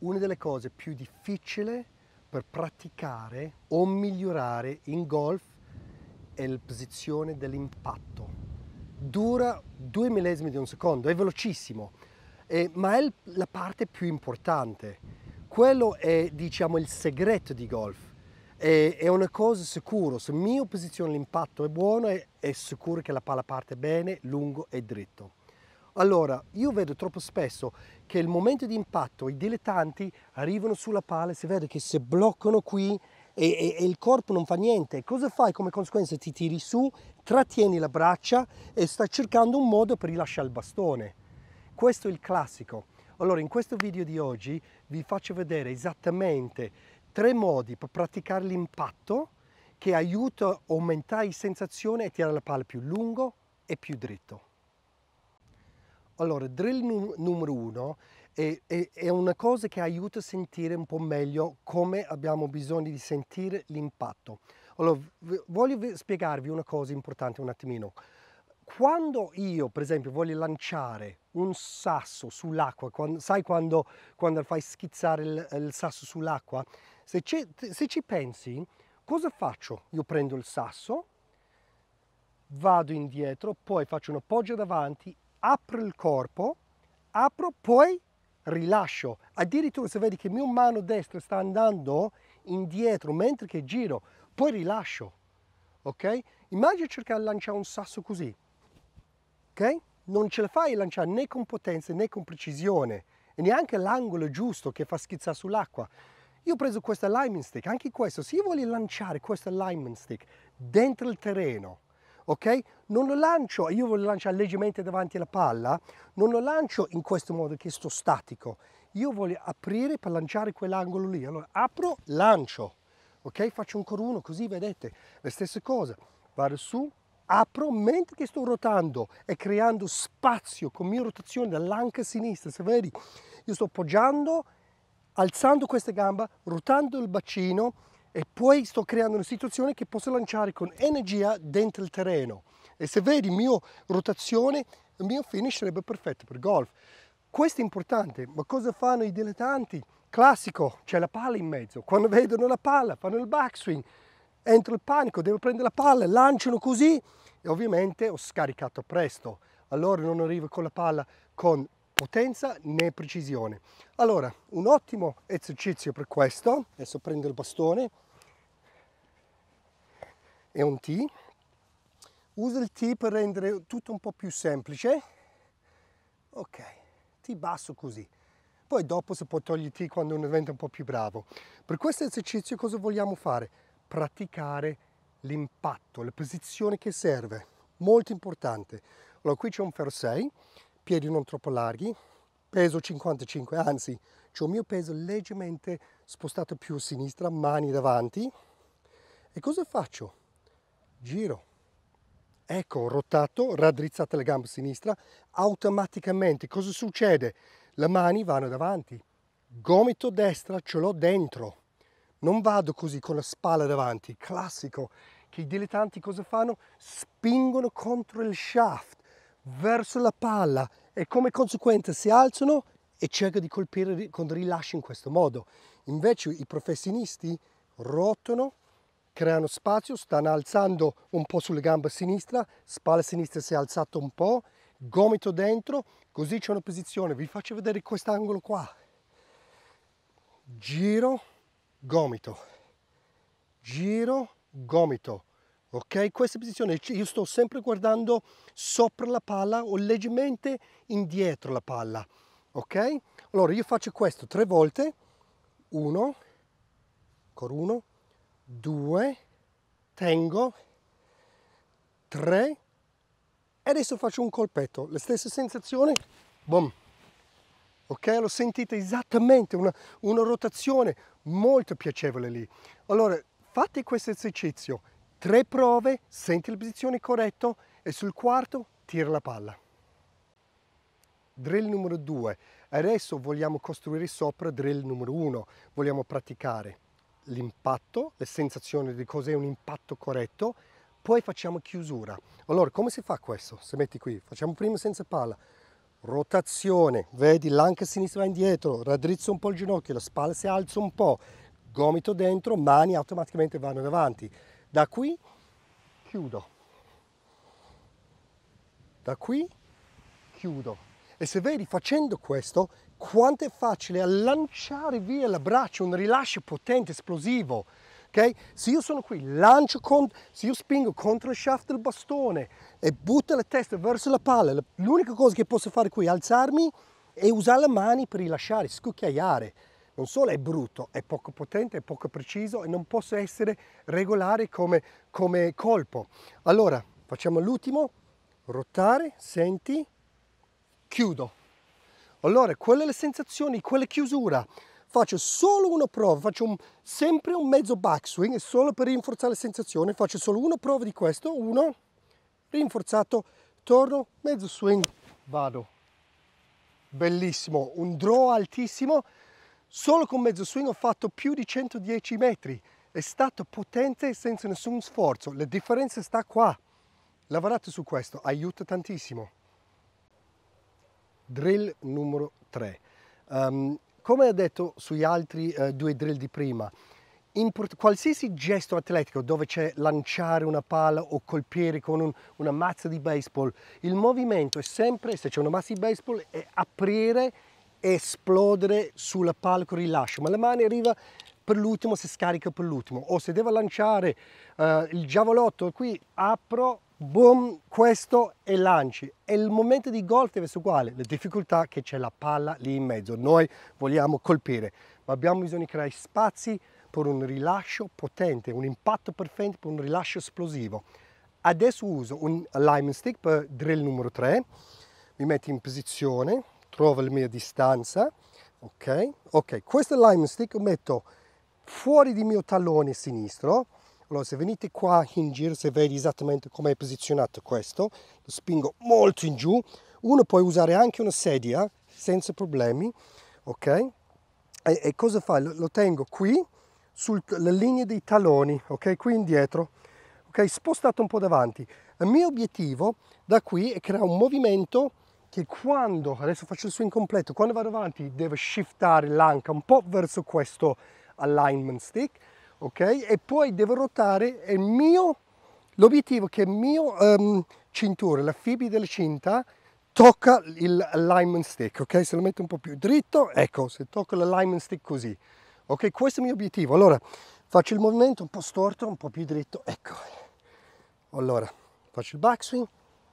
una delle cose più difficili per praticare o migliorare in golf è la posizione dell'impatto. Dura due millesimi di un secondo, è velocissimo, eh, ma è la parte più importante. Quello è, diciamo, il segreto di golf. È, è una cosa sicura, se mio posizione l'impatto è buono, è, è sicuro che la palla parte bene, lungo e dritto. Allora, io vedo troppo spesso che il momento di impatto, i dilettanti arrivano sulla palla, si vede che si bloccano qui e, e, e, il corpo non fa niente. Cosa fai come conseguenza? Ti tiri su, trattieni la braccia e stai cercando un modo per rilasciare il bastone. Questo è il classico. Allora, in questo video di oggi vi faccio vedere esattamente tre modi per praticare l'impatto che aiuta a aumentare la sensazione e tirare la palla più lungo e più dritto. Allora, drill num numero uno è, è, è, una cosa che aiuta a sentire un po' meglio come abbiamo bisogno di sentire l'impatto. Allora, voglio spiegarvi una cosa importante un attimino. Quando io, per esempio, voglio lanciare un sasso sull'acqua, sai quando, quando, fai schizzare il, il sasso sull'acqua? Se, se ci pensi, cosa faccio? Io prendo il sasso, vado indietro, poi faccio un appoggio davanti apro il corpo, apro, poi rilascio. Addirittura se vedi che mia mano destra sta andando indietro mentre che giro, poi rilascio. Ok? Immagina cercare di lanciare un sasso così. Ok? Non ce la fai a lanciare né con potenza né con precisione e neanche l'angolo giusto che fa schizzare sull'acqua. Io ho preso questa alignment stick, anche questo, se io voglio lanciare questa alignment stick dentro il terreno, ok? Non lo lancio, io voglio lanciare leggermente davanti alla palla, non lo lancio in questo modo che sto statico, io voglio aprire per lanciare quell'angolo lì, allora apro, lancio, ok? Faccio ancora uno, così, vedete, la stessa cosa, vado su, apro mentre che sto rotando e creando spazio con mia rotazione dall'anca sinistra, se vedi, io sto appoggiando, alzando questa gamba, rotando il bacino, e poi sto creando una situazione che posso lanciare con energia dentro il terreno. E se vedi il mio rotazione, il mio finish sarebbe perfetto per golf. Questo è importante, ma cosa fanno i dilettanti? Classico, c'è la palla in mezzo. Quando vedono la palla, fanno il backswing, entro il panico, devo prendere la palla, lanciano così e ovviamente ho scaricato presto. Allora non arrivo con la palla con potenza né precisione. Allora, un ottimo esercizio per questo, adesso prendo il bastone e un T, uso il T per rendere tutto un po' più semplice, ok, T basso così, poi dopo si può togliere T quando uno diventa un po' più bravo. Per questo esercizio cosa vogliamo fare? Praticare l'impatto, la posizione che serve, molto importante. Allora qui c'è un ferro 6, piedi non troppo larghi, peso 55, anzi ho il mio peso leggermente spostato più a sinistra, mani davanti. E cosa faccio? Giro. Ecco, ho rotato, raddrizzate le gambe a sinistra, automaticamente cosa succede? Le mani vanno davanti, gomito destra ce l'ho dentro, non vado così con la spalla davanti, classico, che i dilettanti cosa fanno? Spingono contro il shaft, verso la palla, e come conseguenza si alzano e cercano di colpire con rilascio in questo modo. Invece i professionisti rotano, creano spazio, stanno alzando un po' sulla gamba sinistra, spalla sinistra si è alzata un po', gomito dentro, così c'è una posizione. Vi faccio vedere quest'angolo qua. Giro, gomito. Giro, gomito ok? Questa posizione, io sto sempre guardando sopra la palla o leggermente indietro la palla, ok? Allora io faccio questo tre volte, uno, ancora uno, due, tengo, tre, e adesso faccio un colpetto, la stessa sensazione, boom, ok? Lo sentite esattamente, una, una rotazione molto piacevole lì. Allora, fate questo esercizio, Tre prove, senti la posizione corretto e sul quarto tira la palla. Drill numero 2. Adesso vogliamo costruire sopra drill numero 1. Vogliamo praticare l'impatto, le sensazioni di cos'è un impatto corretto, poi facciamo chiusura. Allora, come si fa questo? Se metti qui, facciamo prima senza palla, rotazione, vedi l'anca sinistra va indietro, raddrizzo un po' il ginocchio, la spalla si alza un po', gomito dentro, mani automaticamente vanno davanti. Da qui chiudo. Da qui chiudo. E se vedi facendo questo, quanto è facile a lanciare via la braccia, un rilascio potente, esplosivo. ok Se io sono qui, lancio, con, se io spingo contro il shaft del bastone e butto la testa verso la palla, l'unica cosa che posso fare qui è alzarmi e usare le mani per rilasciare, scucchiaiare non solo è brutto, è poco potente, è poco preciso e non posso essere regolare come, come colpo. Allora, facciamo l'ultimo, rotare, senti, chiudo. Allora, quelle le sensazioni, quella chiusura. Faccio solo una prova, faccio un, sempre un mezzo backswing, solo per rinforzare la sensazione, faccio solo una prova di questo, uno, rinforzato, torno, mezzo swing, vado. Bellissimo, un draw altissimo, Solo con mezzo swing ho fatto più di 110 metri. È stato potente senza nessun sforzo. La differenza sta qua. Lavorate su questo, aiuta tantissimo. Drill numero 3. Um, ehm, come ho detto sugli altri uh, due drill di prima, Import qualsiasi gesto atletico dove c'è lanciare una palla o colpire con un, una mazza di baseball, il movimento è sempre, se c'è una mazza di baseball, è aprire esplodere sul palco rilascio, ma la mano arriva per l'ultimo, si scarica per l'ultimo. O se devo lanciare uh, il giavolotto qui, apro, boom, questo e lanci. E il momento di golf deve essere uguale, la difficoltà è che c'è la palla lì in mezzo. Noi vogliamo colpire, ma abbiamo bisogno di creare spazi per un rilascio potente, un impatto perfetto per un rilascio esplosivo. Adesso uso un alignment stick per drill numero 3, mi metto in posizione, trovo la mia distanza, ok? Ok, questo lime stick lo metto fuori di mio tallone sinistro, allora se venite qua in giro, se vedi esattamente come è posizionato questo, lo spingo molto in giù, uno può usare anche una sedia senza problemi, ok? E, e cosa fai? Lo, lo, tengo qui, sulla linea dei talloni, ok? Qui indietro, ok? Spostato un po' davanti. Il mio obiettivo da qui è creare un movimento che quando, adesso faccio il suo incompleto, quando vado avanti devo shiftare l'anca un po' verso questo alignment stick, ok? E poi devo ruotare e il mio, l'obiettivo che il mio um, ehm, cintura, la fibra della cinta, tocca l'alignment stick, ok? Se lo metto un po' più dritto, ecco, se tocco l'alignment stick così, ok? Questo è il mio obiettivo. Allora, faccio il movimento un po' storto, un po' più dritto, ecco. Allora, faccio il backswing,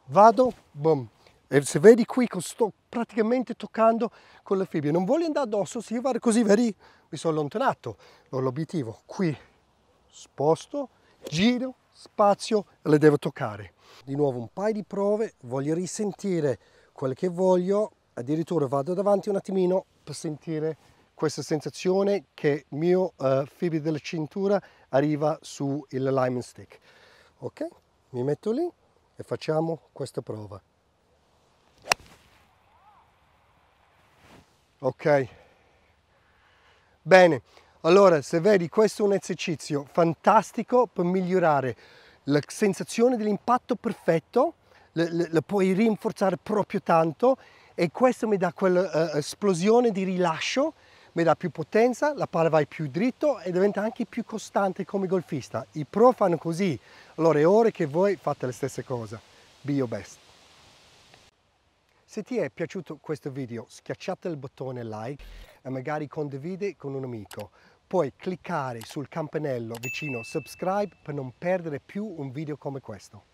vado, boom, e se vedi qui, sto praticamente toccando con le fibbie Non voglio andare addosso, se io vado così, vedi, mi sono allontanato. L'obiettivo qui, sposto, giro, spazio e le devo toccare. Di nuovo un paio di prove, voglio risentire quel che voglio, addirittura vado davanti un attimino per sentire questa sensazione che il mio uh, eh, fibre della cintura arriva sul lineman stick. Ok, mi metto lì e facciamo questa prova. ok bene allora se vedi questo è un esercizio fantastico per migliorare la sensazione dell'impatto perfetto la, la, la puoi rinforzare proprio tanto e questo mi dà quell'esplosione eh, uh, di rilascio mi dà più potenza, la palla vai più dritto e diventa anche più costante come golfista. I pro fanno così, allora è ora che voi fate la stessa cosa. Be your best. Se ti è piaciuto questo video schiacciate il bottone like e magari condividi con un amico. Puoi cliccare sul campanello vicino subscribe per non perdere più un video come questo.